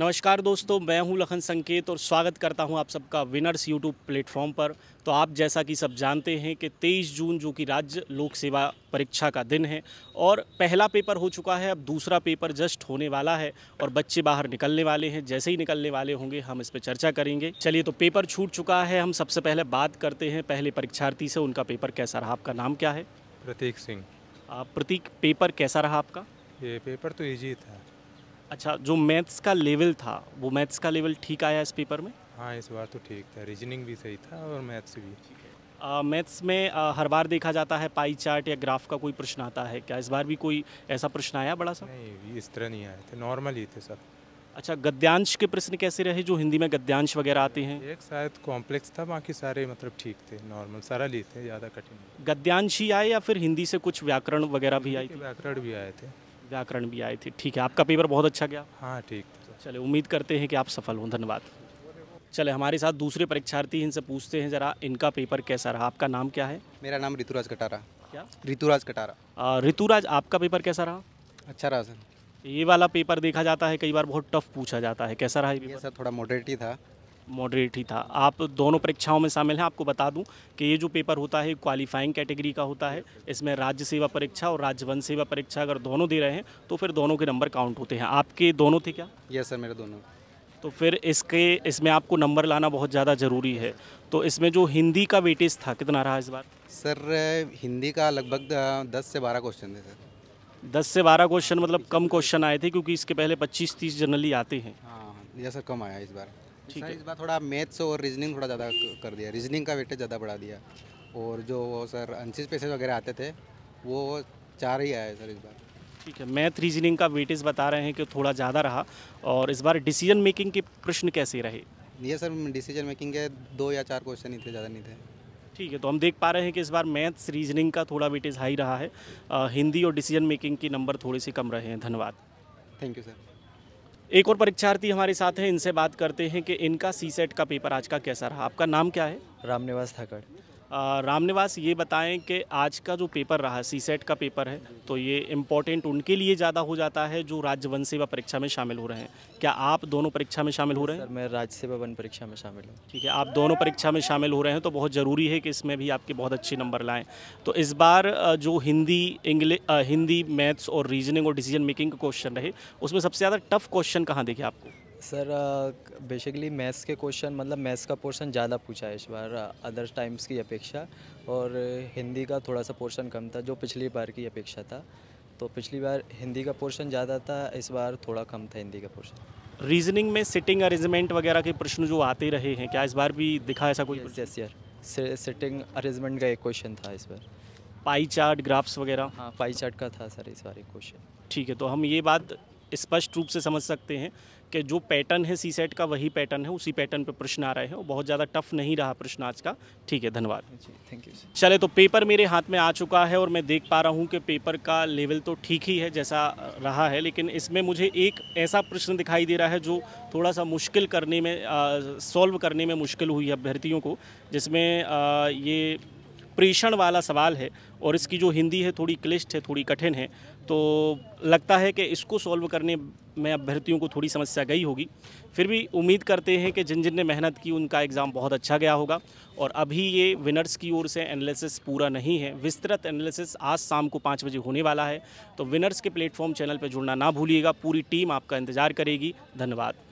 नमस्कार दोस्तों मैं हूं लखन संकेत और स्वागत करता हूं आप सबका विनर्स यूट्यूब प्लेटफॉर्म पर तो आप जैसा कि सब जानते हैं कि 23 जून जो कि राज्य लोक सेवा परीक्षा का दिन है और पहला पेपर हो चुका है अब दूसरा पेपर जस्ट होने वाला है और बच्चे बाहर निकलने वाले हैं जैसे ही निकलने वाले होंगे हम इस पर चर्चा करेंगे चलिए तो पेपर छूट चुका है हम सबसे पहले बात करते हैं पहले परीक्षार्थी से उनका पेपर कैसा रहा आपका नाम क्या है प्रतीक सिंह प्रतीक पेपर कैसा रहा आपका ये पेपर तो ईजी था अच्छा जो मैथ्स का लेवल था वो मैथ्स का लेवल ठीक आया इस पेपर में हाँ इस बार तो ठीक था रीजनिंग भी सही था और मैथ्स भी मैथ्स में आ, हर बार देखा जाता है पाई चार्ट या ग्राफ का कोई प्रश्न आता है क्या इस बार भी कोई ऐसा प्रश्न आया बड़ा सा नहीं इस तरह नहीं आया थे नॉर्मल ही थे सब अच्छा गद्यांश के प्रश्न कैसे रहे जो हिंदी में गद्यांश वगैरह आते हैं एक शायद कॉम्प्लेक्स था बाकी सारे मतलब ठीक थे नॉर्मल सारा लिए थे ज़्यादा कठिन गद्यांश ही आए या फिर हिंदी से कुछ व्याकरण वगैरह भी आए व्याकरण भी आए थे व्याकरण भी आई थी ठीक है आपका पेपर बहुत अच्छा गया हाँ ठीक चले उम्मीद करते हैं कि आप सफल हों धन्यवाद चले हमारे साथ दूसरे परीक्षार्थी इनसे पूछते हैं ज़रा इनका पेपर कैसा रहा आपका नाम क्या है मेरा नाम ऋतुराज कटारा क्या ऋतुराज कटारा ऋतुराज आपका पेपर कैसा रहा अच्छा रहा सर ये वाला पेपर देखा जाता है कई बार बहुत टफ पूछा जाता है कैसा रहा ये पेपर? सर थोड़ा मॉडरेट ही था मॉडरेट ही था आप दोनों परीक्षाओं में शामिल हैं आपको बता दूं कि ये जो पेपर होता है क्वालिफाइंग कैटेगरी का होता है इसमें राज्य सेवा परीक्षा और राज्य वन सेवा परीक्षा अगर दोनों दे रहे हैं तो फिर दोनों के नंबर काउंट होते हैं आपके दोनों थे क्या यस सर मेरे दोनों तो फिर इसके इसमें आपको नंबर लाना बहुत ज़्यादा ज़रूरी है तो इसमें जो हिंदी का वेटेज था कितना रहा इस बार सर हिंदी का लगभग दस से बारह क्वेश्चन थे सर दस से बारह क्वेश्चन मतलब कम क्वेश्चन आए थे क्योंकि इसके पहले पच्चीस तीस जनरली आते हैं हाँ, हाँ यह सर कम आया इस बार ठीक है इस बार थोड़ा मैथ्स और रीजनिंग थोड़ा ज़्यादा कर दिया रीजनिंग का वेटेज ज़्यादा बढ़ा दिया और जो सर अनसीज पेसेज वगैरह आते थे वो चार ही आया सर इस बार ठीक है मैथ रीजनिंग का वेटेज बता रहे हैं कि थोड़ा ज़्यादा रहा और इस बार डिसीजन मेकिंग के प्रश्न कैसे रहे ये सर डिसीजन मेकिंग के दो या चार क्वेश्चन ही थे ज़्यादा नहीं थे ठीक है तो हम देख पा रहे हैं कि इस बार मैथ्स रीजनिंग का थोड़ा वेटेज हाई रहा है आ, हिंदी और डिसीजन मेकिंग के नंबर थोड़े से कम रहे हैं धन्यवाद थैंक यू सर एक और परीक्षार्थी हमारे साथ हैं इनसे बात करते हैं कि इनका सी सेट का पेपर आज का कैसा रहा आपका नाम क्या है रामनिवास थाकड़ रामनिवास ये बताएं कि आज का जो पेपर रहा सी सेट का पेपर है तो ये इम्पोर्टेंट उनके लिए ज़्यादा हो जाता है जो राज्य वन सेवा परीक्षा में शामिल हो रहे हैं क्या आप दोनों परीक्षा में शामिल हो रहे हैं सर मैं राज्य सेवा वन परीक्षा में शामिल हूँ ठीक है आप दोनों परीक्षा में शामिल हो रहे हैं तो बहुत ज़रूरी है कि इसमें भी आपके बहुत अच्छे नंबर लाएँ तो इस बार जो हिंदी इंग्लिश हिंदी मैथ्स और रीजनिंग और डिसीजन मेकिंग क्वेश्चन रहे उसमें सबसे ज़्यादा टफ क्वेश्चन कहाँ देखे आपको सर बेसिकली मैथ्स के क्वेश्चन मतलब मैथ्स का पोर्शन ज़्यादा पूछा है इस बार अदर uh, टाइम्स की अपेक्षा और हिंदी का थोड़ा सा पोर्शन कम था जो पिछली बार की अपेक्षा था तो पिछली बार हिंदी का पोर्शन ज़्यादा था इस बार थोड़ा कम था हिंदी का पोर्शन रीजनिंग में सिटिंग अरेंजमेंट वगैरह के प्रश्न जो आते रहे हैं क्या इस बार भी दिखा ऐसा कोई यस यार सिटिंग अरेंजमेंट का एक क्वेश्चन था इस बार पाई चार्ट ग्राफ्स वगैरह हाँ पाई चार्ट का था सर इस बार एक क्वेश्चन ठीक है तो हम ये बात स्पष्ट रूप से समझ सकते हैं कि जो पैटर्न है सी सेट का वही पैटर्न है उसी पैटर्न पर प्रश्न आ रहे हैं और बहुत ज़्यादा टफ नहीं रहा प्रश्न आज का ठीक है धन्यवाद थैंक यू चले तो पेपर मेरे हाथ में आ चुका है और मैं देख पा रहा हूँ कि पेपर का लेवल तो ठीक ही है जैसा रहा है लेकिन इसमें मुझे एक ऐसा प्रश्न दिखाई दे रहा है जो थोड़ा सा मुश्किल करने में सॉल्व करने में मुश्किल हुई है अभ्यर्थियों को जिसमें आ, ये प्रेषण वाला सवाल है और इसकी जो हिंदी है थोड़ी क्लिष्ट है थोड़ी कठिन है तो लगता है कि इसको सॉल्व करने में अभ्यर्थियों को थोड़ी समस्या गई होगी फिर भी उम्मीद करते हैं कि जिन जिन ने मेहनत की उनका एग्ज़ाम बहुत अच्छा गया होगा और अभी ये विनर्स की ओर से एनालिसिस पूरा नहीं है विस्तृत एनालिसिस आज शाम को पाँच बजे होने वाला है तो विनर्स के प्लेटफॉर्म चैनल पर जुड़ना ना भूलिएगा पूरी टीम आपका इंतज़ार करेगी धन्यवाद